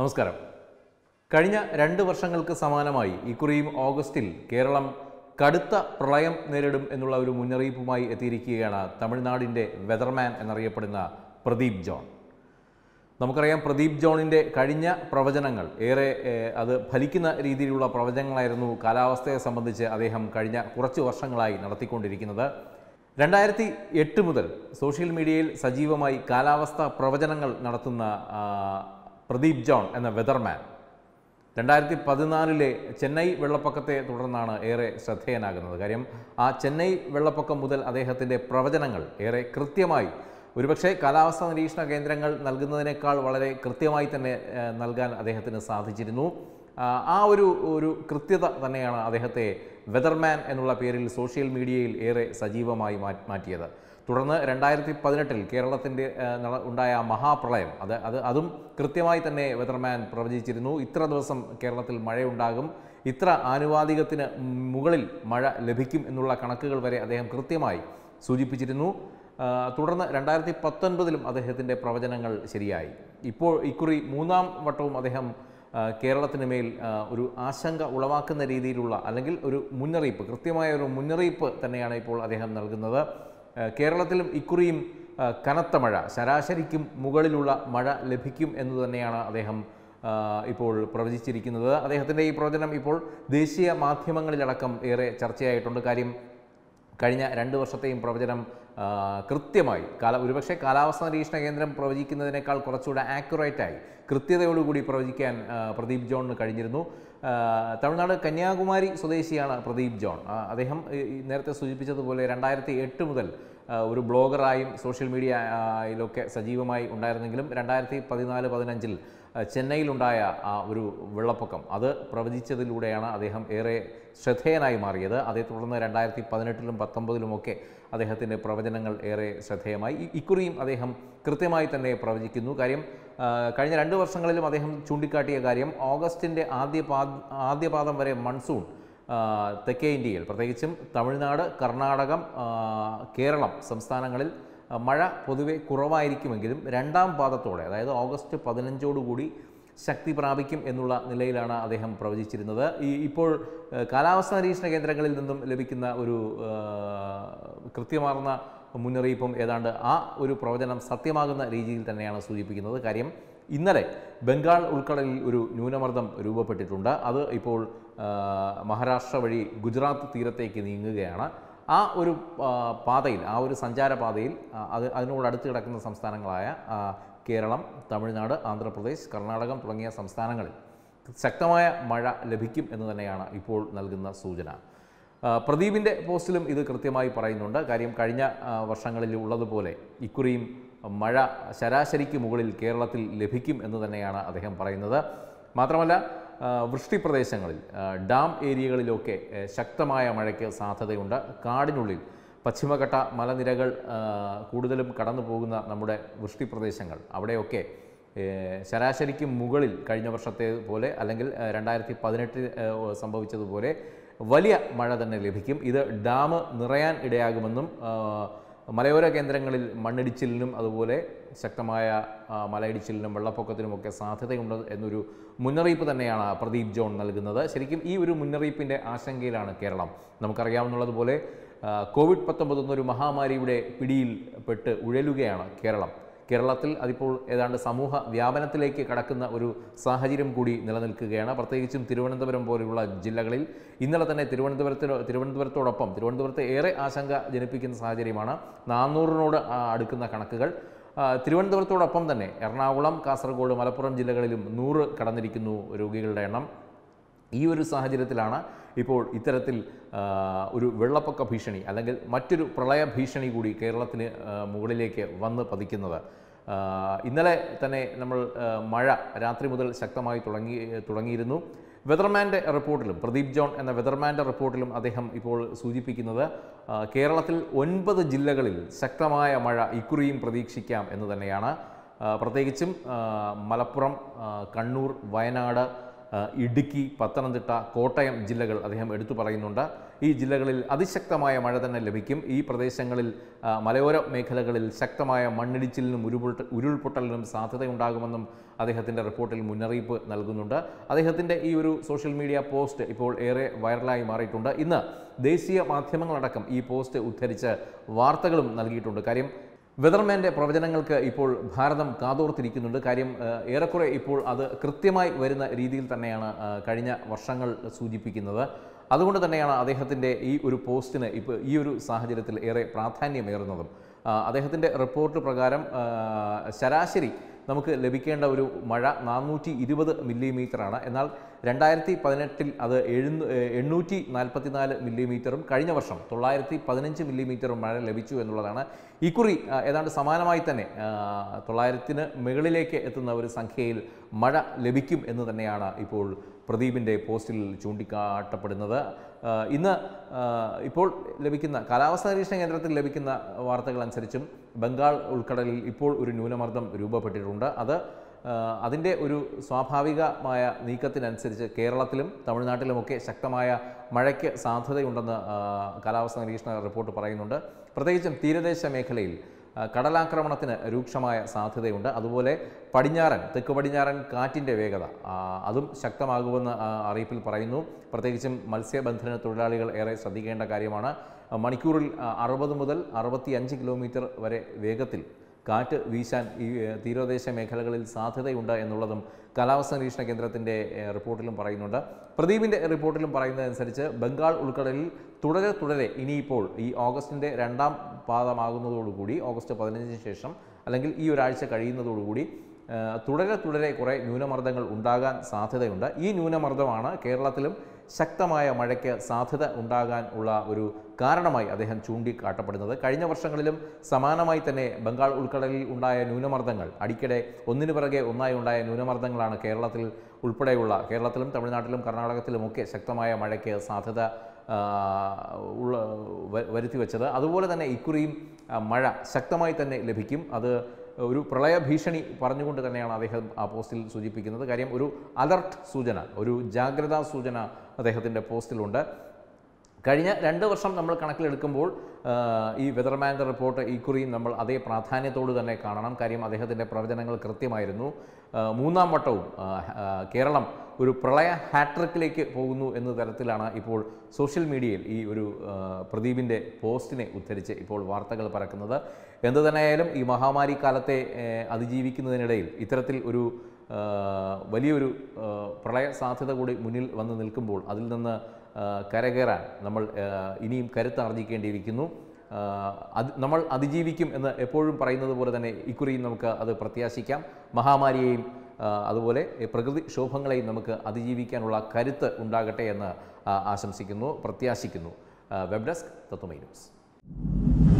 നമസ്കാരം കഴിഞ്ഞ രണ്ട് വർഷങ്ങൾക്ക് സമാനമായി ഇക്കുറിയും ഓഗസ്റ്റിൽ കേരളം കടുത്ത പ്രളയം നേരിടും എന്നുള്ള ഒരു മുന്നറിയിപ്പുമായി എത്തിയിരിക്കുകയാണ് തമിഴ്നാടിൻ്റെ വെതർമാൻ എന്നറിയപ്പെടുന്ന പ്രദീപ് ജോൺ നമുക്കറിയാം പ്രദീപ് ജോണിൻ്റെ കഴിഞ്ഞ പ്രവചനങ്ങൾ ഏറെ അത് ഫലിക്കുന്ന രീതിയിലുള്ള പ്രവചനങ്ങളായിരുന്നു കാലാവസ്ഥയെ സംബന്ധിച്ച് അദ്ദേഹം കഴിഞ്ഞ കുറച്ച് വർഷങ്ങളായി നടത്തിക്കൊണ്ടിരിക്കുന്നത് രണ്ടായിരത്തി എട്ട് മുതൽ സോഷ്യൽ മീഡിയയിൽ സജീവമായി കാലാവസ്ഥ പ്രവചനങ്ങൾ നടത്തുന്ന പ്രദീപ് ജോൺ എന്ന വെതർമാൻ രണ്ടായിരത്തി പതിനാലിലെ ചെന്നൈ വെള്ളപ്പൊക്കത്തെ തുടർന്നാണ് ഏറെ ശ്രദ്ധേയനാകുന്നത് കാര്യം ആ ചെന്നൈ വെള്ളപ്പൊക്കം മുതൽ അദ്ദേഹത്തിൻ്റെ പ്രവചനങ്ങൾ ഏറെ കൃത്യമായി ഒരുപക്ഷെ കാലാവസ്ഥാ നിരീക്ഷണ കേന്ദ്രങ്ങൾ നൽകുന്നതിനേക്കാൾ വളരെ കൃത്യമായി തന്നെ നൽകാൻ അദ്ദേഹത്തിന് സാധിച്ചിരുന്നു ആ ഒരു ഒരു കൃത്യത തന്നെയാണ് അദ്ദേഹത്തെ വെതർമാൻ എന്നുള്ള പേരിൽ സോഷ്യൽ മീഡിയയിൽ ഏറെ സജീവമായി മാറ്റിയത് തുടർന്ന് രണ്ടായിരത്തി പതിനെട്ടിൽ കേരളത്തിൻ്റെ ഉണ്ടായ മഹാപ്രളയം അത് അത് അതും കൃത്യമായി തന്നെ വെതർമാൻ പ്രവചിച്ചിരുന്നു ഇത്ര ദിവസം കേരളത്തിൽ മഴയുണ്ടാകും ഇത്ര ആനുപാതികത്തിന് മുകളിൽ മഴ ലഭിക്കും എന്നുള്ള കണക്കുകൾ വരെ അദ്ദേഹം കൃത്യമായി സൂചിപ്പിച്ചിരുന്നു തുടർന്ന് രണ്ടായിരത്തി പത്തൊൻപതിലും അദ്ദേഹത്തിൻ്റെ പ്രവചനങ്ങൾ ശരിയായി ഇപ്പോൾ ഇക്കുറി മൂന്നാം വട്ടവും അദ്ദേഹം കേരളത്തിന് മേൽ ഒരു ആശങ്ക ഉളവാക്കുന്ന രീതിയിലുള്ള അല്ലെങ്കിൽ ഒരു മുന്നറിയിപ്പ് കൃത്യമായ ഒരു മുന്നറിയിപ്പ് തന്നെയാണ് ഇപ്പോൾ അദ്ദേഹം നൽകുന്നത് കേരളത്തിലും ഇക്കുറിയും കനത്ത മഴ ശരാശരിക്കും മുകളിലുള്ള മഴ ലഭിക്കും എന്ന് തന്നെയാണ് അദ്ദേഹം ഇപ്പോൾ പ്രവചിച്ചിരിക്കുന്നത് അദ്ദേഹത്തിൻ്റെ ഈ പ്രവചനം ഇപ്പോൾ ദേശീയ മാധ്യമങ്ങളിലടക്കം ഏറെ ചർച്ചയായിട്ടുണ്ട് കാര്യം കഴിഞ്ഞ രണ്ട് വർഷത്തെയും പ്രവചനം കൃത്യമായി കാല ഒരുപക്ഷെ കാലാവസ്ഥ നിരീക്ഷണ കേന്ദ്രം പ്രവചിക്കുന്നതിനേക്കാൾ കുറച്ചുകൂടെ ആക്യുറേറ്റായി കൃത്യതയോടുകൂടി പ്രവചിക്കാൻ പ്രദീപ് ജോണിന് കഴിഞ്ഞിരുന്നു തമിഴ്നാട് കന്യാകുമാരി സ്വദേശിയാണ് പ്രദീപ് ജോൺ അദ്ദേഹം നേരത്തെ സൂചിപ്പിച്ചതുപോലെ രണ്ടായിരത്തി എട്ട് മുതൽ ഒരു ബ്ലോഗറായും സോഷ്യൽ മീഡിയയിലൊക്കെ സജീവമായി ഉണ്ടായിരുന്നെങ്കിലും രണ്ടായിരത്തി പതിനാല് പതിനഞ്ചിൽ ചെന്നൈയിലുണ്ടായ ആ ഒരു വെള്ളപ്പൊക്കം അത് പ്രവചിച്ചതിലൂടെയാണ് അദ്ദേഹം ഏറെ ശ്രദ്ധേയനായി മാറിയത് അതേ തുടർന്ന് രണ്ടായിരത്തി പതിനെട്ടിലും പത്തൊമ്പതിലുമൊക്കെ അദ്ദേഹത്തിൻ്റെ പ്രവചനങ്ങൾ ഏറെ ശ്രദ്ധേയമായി ഇക്കുറിയും അദ്ദേഹം കൃത്യമായി തന്നെ പ്രവചിക്കുന്നു കാര്യം കഴിഞ്ഞ രണ്ട് വർഷങ്ങളിലും അദ്ദേഹം ചൂണ്ടിക്കാട്ടിയ കാര്യം ഓഗസ്റ്റിൻ്റെ ആദ്യ ആദ്യപാദം വരെ മൺസൂൺ തെക്കേ ഇന്ത്യയിൽ പ്രത്യേകിച്ചും തമിഴ്നാട് കർണാടകം കേരളം സംസ്ഥാനങ്ങളിൽ മഴ പൊതുവെ കുറവായിരിക്കുമെങ്കിലും രണ്ടാം പാദത്തോടെ അതായത് ഓഗസ്റ്റ് പതിനഞ്ചോടുകൂടി ശക്തി പ്രാപിക്കും എന്നുള്ള നിലയിലാണ് അദ്ദേഹം പ്രവചിച്ചിരുന്നത് ഈ ഇപ്പോൾ കാലാവസ്ഥാ നിരീക്ഷണ കേന്ദ്രങ്ങളിൽ നിന്നും ലഭിക്കുന്ന ഒരു കൃത്യമാർന്ന മുന്നറിയിപ്പും ഏതാണ്ട് ആ ഒരു പ്രവചനം സത്യമാകുന്ന രീതിയിൽ തന്നെയാണ് സൂചിപ്പിക്കുന്നത് കാര്യം ഇന്നലെ ബംഗാൾ ഉൾക്കടലിൽ ഒരു ന്യൂനമർദ്ദം രൂപപ്പെട്ടിട്ടുണ്ട് അത് ഇപ്പോൾ മഹാരാഷ്ട്ര വഴി ഗുജറാത്ത് തീരത്തേക്ക് നീങ്ങുകയാണ് ആ ഒരു പാതയിൽ ആ ഒരു സഞ്ചാരപാതയിൽ അത് അതിനോട് അടുത്ത് കിടക്കുന്ന സംസ്ഥാനങ്ങളായ കേരളം തമിഴ്നാട് ആന്ധ്രാപ്രദേശ് കർണാടകം തുടങ്ങിയ സംസ്ഥാനങ്ങളിൽ ശക്തമായ മഴ ലഭിക്കും എന്ന് തന്നെയാണ് ഇപ്പോൾ നൽകുന്ന സൂചന പ്രദീപിൻ്റെ പോസ്റ്റിലും ഇത് കൃത്യമായി പറയുന്നുണ്ട് കാര്യം കഴിഞ്ഞ വർഷങ്ങളിൽ ഉള്ളതുപോലെ ഇക്കുറിയും മഴ ശരാശരിക്ക് മുകളിൽ കേരളത്തിൽ ലഭിക്കും എന്ന് തന്നെയാണ് അദ്ദേഹം പറയുന്നത് മാത്രമല്ല വൃഷ്ടി പ്രദേശങ്ങളിൽ ഡാം ഏരിയകളിലൊക്കെ ശക്തമായ മഴയ്ക്ക് സാധ്യതയുണ്ട് കാടിനുള്ളിൽ പശ്ചിമഘട്ട മലനിരകൾ കൂടുതലും കടന്നു പോകുന്ന നമ്മുടെ വൃഷ്ടിപ്രദേശങ്ങൾ അവിടെയൊക്കെ ശരാശരിക്ക് മുകളിൽ കഴിഞ്ഞ വർഷത്തെ പോലെ അല്ലെങ്കിൽ രണ്ടായിരത്തി പതിനെട്ടിൽ സംഭവിച്ചതുപോലെ വലിയ മഴ തന്നെ ലഭിക്കും ഇത് ഡാം നിറയാൻ ഇടയാകുമെന്നും മലയോര കേന്ദ്രങ്ങളിൽ മണ്ണിടിച്ചിലിനും അതുപോലെ ശക്തമായ മലയിടിച്ചിലിനും വെള്ളപ്പൊക്കത്തിനുമൊക്കെ സാധ്യതയുണ്ട് എന്നൊരു മുന്നറിയിപ്പ് തന്നെയാണ് പ്രദീപ് ജോൺ നൽകുന്നത് ശരിക്കും ഈ ഒരു മുന്നറിയിപ്പിൻ്റെ ആശങ്കയിലാണ് കേരളം നമുക്കറിയാവുന്നതുപോലെ കോവിഡ് പത്തൊമ്പത് എന്നൊരു മഹാമാരിയുടെ പിടിയിൽപ്പെട്ട് ഉഴലുകയാണ് കേരളം കേരളത്തിൽ അതിപ്പോൾ ഏതാണ്ട് സമൂഹ വ്യാപനത്തിലേക്ക് കടക്കുന്ന ഒരു സാഹചര്യം കൂടി നിലനിൽക്കുകയാണ് പ്രത്യേകിച്ചും തിരുവനന്തപുരം പോലെയുള്ള ജില്ലകളിൽ ഇന്നലെ തന്നെ തിരുവനന്തപുരത്തിനോ തിരുവനന്തപുരത്തോടൊപ്പം തിരുവനന്തപുരത്ത് ഏറെ ആശങ്ക ജനിപ്പിക്കുന്ന സാഹചര്യമാണ് നാനൂറിനോട് അടുക്കുന്ന കണക്കുകൾ തിരുവനന്തപുരത്തോടൊപ്പം തന്നെ എറണാകുളം കാസർഗോഡ് മലപ്പുറം ജില്ലകളിലും നൂറ് കടന്നിരിക്കുന്നു രോഗികളുടെ എണ്ണം ഈ ഒരു സാഹചര്യത്തിലാണ് ഇപ്പോൾ ഇത്തരത്തിൽ ഒരു വെള്ളപ്പൊക്ക ഭീഷണി അല്ലെങ്കിൽ മറ്റൊരു പ്രളയ ഭീഷണി കൂടി കേരളത്തിന് മുകളിലേക്ക് വന്ന് പതിക്കുന്നത് ഇന്നലെ തന്നെ നമ്മൾ മഴ രാത്രി മുതൽ ശക്തമായി തുടങ്ങി തുടങ്ങിയിരുന്നു വെതർമാൻ്റെ റിപ്പോർട്ടിലും പ്രദീപ് ജോൺ എന്ന വെതർമാൻ്റെ റിപ്പോർട്ടിലും അദ്ദേഹം ഇപ്പോൾ സൂചിപ്പിക്കുന്നത് കേരളത്തിൽ ഒൻപത് ജില്ലകളിൽ ശക്തമായ മഴ ഇക്കുറിയും പ്രതീക്ഷിക്കാം എന്ന് തന്നെയാണ് പ്രത്യേകിച്ചും മലപ്പുറം കണ്ണൂർ വയനാട് ഇടുക്കി പത്തനംതിട്ട കോട്ടയം ജില്ലകൾ അദ്ദേഹം എടുത്തു പറയുന്നുണ്ട് ഈ ജില്ലകളിൽ അതിശക്തമായ മഴ തന്നെ ലഭിക്കും ഈ പ്രദേശങ്ങളിൽ മലയോര മേഖലകളിൽ ശക്തമായ മണ്ണിടിച്ചിലിനും ഉരുപൊട്ട ഉരുൾപൊട്ടലിനും സാധ്യതയുണ്ടാകുമെന്നും അദ്ദേഹത്തിൻ്റെ റിപ്പോർട്ടിൽ മുന്നറിയിപ്പ് നൽകുന്നുണ്ട് അദ്ദേഹത്തിൻ്റെ ഈ ഒരു സോഷ്യൽ മീഡിയ പോസ്റ്റ് ഇപ്പോൾ ഏറെ വൈറലായി മാറിയിട്ടുണ്ട് ഇന്ന് ദേശീയ മാധ്യമങ്ങളടക്കം ഈ പോസ്റ്റ് ഉദ്ധരിച്ച് വാർത്തകളും നൽകിയിട്ടുണ്ട് കാര്യം വെതർമാൻ്റെ പ്രവചനങ്ങൾക്ക് ഇപ്പോൾ ഭാരതം കാതോർത്തിരിക്കുന്നുണ്ട് കാര്യം ഏറെക്കുറെ ഇപ്പോൾ അത് കൃത്യമായി വരുന്ന രീതിയിൽ തന്നെയാണ് കഴിഞ്ഞ വർഷങ്ങൾ സൂചിപ്പിക്കുന്നത് അതുകൊണ്ട് തന്നെയാണ് അദ്ദേഹത്തിൻ്റെ ഈ ഒരു പോസ്റ്റിന് ഇപ്പോൾ ഈ ഒരു സാഹചര്യത്തിൽ ഏറെ പ്രാധാന്യമേറുന്നതും അദ്ദേഹത്തിൻ്റെ റിപ്പോർട്ട് പ്രകാരം ശരാശരി നമുക്ക് ലഭിക്കേണ്ട ഒരു മഴ നാനൂറ്റി ഇരുപത് മില്ലിമീറ്ററാണ് എന്നാൽ രണ്ടായിരത്തി പതിനെട്ടിൽ അത് എഴുന്ന എണ്ണൂറ്റി നാൽപ്പത്തിനാല് മില്ലിമീറ്ററും കഴിഞ്ഞ വർഷം തൊള്ളായിരത്തി പതിനഞ്ച് മില്ലിമീറ്ററും മഴ ലഭിച്ചു എന്നുള്ളതാണ് ഇക്കുറി ഏതാണ്ട് സമാനമായി തന്നെ തൊള്ളായിരത്തിന് മുകളിലേക്ക് എത്തുന്ന ഒരു സംഖ്യയിൽ മഴ ലഭിക്കും എന്ന് തന്നെയാണ് ഇപ്പോൾ പ്രദീപിൻ്റെ പോസ്റ്റിൽ ചൂണ്ടിക്കാട്ടപ്പെടുന്നത് ഇന്ന് ഇപ്പോൾ ലഭിക്കുന്ന കാലാവസ്ഥാ നിരീക്ഷണ കേന്ദ്രത്തിൽ ലഭിക്കുന്ന വാർത്തകൾ അനുസരിച്ചും ബംഗാൾ ഉൾക്കടലിൽ ഇപ്പോൾ ഒരു ന്യൂനമർദ്ദം രൂപപ്പെട്ടിട്ടുണ്ട് അത് അതിൻ്റെ ഒരു സ്വാഭാവികമായ നീക്കത്തിനനുസരിച്ച് കേരളത്തിലും തമിഴ്നാട്ടിലുമൊക്കെ ശക്തമായ മഴയ്ക്ക് സാധ്യതയുണ്ടെന്ന് കാലാവസ്ഥാ നിരീക്ഷണ റിപ്പോർട്ട് പറയുന്നുണ്ട് പ്രത്യേകിച്ചും തീരദേശ മേഖലയിൽ കടലാക്രമണത്തിന് രൂക്ഷമായ സാധ്യതയുണ്ട് അതുപോലെ പടിഞ്ഞാറൻ തെക്ക് പടിഞ്ഞാറൻ കാറ്റിൻ്റെ വേഗത അതും ശക്തമാകുമെന്ന് അറിയിപ്പിൽ പറയുന്നു പ്രത്യേകിച്ചും മത്സ്യബന്ധന തൊഴിലാളികൾ ഏറെ ശ്രദ്ധിക്കേണ്ട കാര്യമാണ് മണിക്കൂറിൽ അറുപത് മുതൽ അറുപത്തിയഞ്ച് കിലോമീറ്റർ വരെ വേഗത്തിൽ കാറ്റ് വീശാൻ ഈ തീരദേശ മേഖലകളിൽ സാധ്യതയുണ്ട് എന്നുള്ളതും കാലാവസ്ഥ നിരീക്ഷണ കേന്ദ്രത്തിൻ്റെ റിപ്പോർട്ടിലും പറയുന്നുണ്ട് പ്രദീപിൻ്റെ റിപ്പോർട്ടിലും പറയുന്നതനുസരിച്ച് ബംഗാൾ ഉൾക്കടലിൽ തുടരെ തുടരെ ഇനിയിപ്പോൾ ഈ ഓഗസ്റ്റിൻ്റെ രണ്ടാം പാദമാകുന്നതോടുകൂടി ഓഗസ്റ്റ് പതിനഞ്ചിന് ശേഷം അല്ലെങ്കിൽ ഈ ഒരാഴ്ച കഴിയുന്നതോടുകൂടി തുടരെ തുടരെ കുറേ ന്യൂനമർദ്ദങ്ങൾ ഉണ്ടാകാൻ സാധ്യതയുണ്ട് ഈ ന്യൂനമർദ്ദമാണ് കേരളത്തിലും ശക്തമായ മഴയ്ക്ക് സാധ്യത ഉണ്ടാകാൻ ഉള്ള ഒരു കാരണമായി അദ്ദേഹം ചൂണ്ടിക്കാട്ടപ്പെടുന്നത് കഴിഞ്ഞ വർഷങ്ങളിലും സമാനമായി തന്നെ ബംഗാൾ ഉൾക്കടലിൽ ഉണ്ടായ ന്യൂനമർദ്ദങ്ങൾ അടിക്കടെ ഒന്നിനു പിറകെ ഒന്നായി ഉണ്ടായ ന്യൂനമർദ്ദങ്ങളാണ് കേരളത്തിൽ ഉൾപ്പെടെയുള്ള കേരളത്തിലും തമിഴ്നാട്ടിലും കർണാടകത്തിലുമൊക്കെ ശക്തമായ മഴയ്ക്ക് സാധ്യത ഉള്ള വരുത്തി വെച്ചത് അതുപോലെ തന്നെ ഇക്കുറിയും മഴ ശക്തമായി തന്നെ ലഭിക്കും അത് ഒരു പ്രളയ ഭീഷണി പറഞ്ഞുകൊണ്ട് തന്നെയാണ് അദ്ദേഹം ആ പോസ്റ്റിൽ സൂചിപ്പിക്കുന്നത് കാര്യം ഒരു അലർട്ട് സൂചന ഒരു ജാഗ്രതാ സൂചന അദ്ദേഹത്തിൻ്റെ പോസ്റ്റിലുണ്ട് കഴിഞ്ഞ രണ്ട് വർഷം നമ്മൾ കണക്കിലെടുക്കുമ്പോൾ ഈ വെതർമാൻ്റെ റിപ്പോർട്ട് ഇക്കുറിയും നമ്മൾ അതേ പ്രാധാന്യത്തോട് തന്നെ കാണണം കാര്യം അദ്ദേഹത്തിൻ്റെ പ്രവചനങ്ങൾ കൃത്യമായിരുന്നു മൂന്നാം വട്ടവും കേരളം ഒരു പ്രളയ ഹാട്രിക്കിലേക്ക് പോകുന്നു എന്ന തരത്തിലാണ് ഇപ്പോൾ സോഷ്യൽ മീഡിയയിൽ ഈ ഒരു പ്രദീപിൻ്റെ പോസ്റ്റിനെ ഉദ്ധരിച്ച് ഇപ്പോൾ വാർത്തകൾ പറക്കുന്നത് എന്തു തന്നെയായാലും ഈ മഹാമാരി കാലത്തെ അതിജീവിക്കുന്നതിനിടയിൽ ഇത്തരത്തിൽ ഒരു വലിയൊരു പ്രളയ സാധ്യത കൂടി മുന്നിൽ വന്ന് നിൽക്കുമ്പോൾ അതിൽ നിന്ന് കരകയറാൻ നമ്മൾ ഇനിയും കരുത്താർജിക്കേണ്ടിയിരിക്കുന്നു അത് നമ്മൾ അതിജീവിക്കും എന്ന് എപ്പോഴും പറയുന്നത് പോലെ തന്നെ ഇക്കുറിയും നമുക്ക് അത് പ്രത്യാശിക്കാം മഹാമാരിയെയും അതുപോലെ പ്രകൃതി ക്ഷോഭങ്ങളെയും നമുക്ക് അതിജീവിക്കാനുള്ള കരുത്ത് ഉണ്ടാകട്ടെ എന്ന് ആശംസിക്കുന്നു പ്രത്യാശിക്കുന്നു വെബ് ഡെസ്ക് തത്വമൈ ന്യൂസ്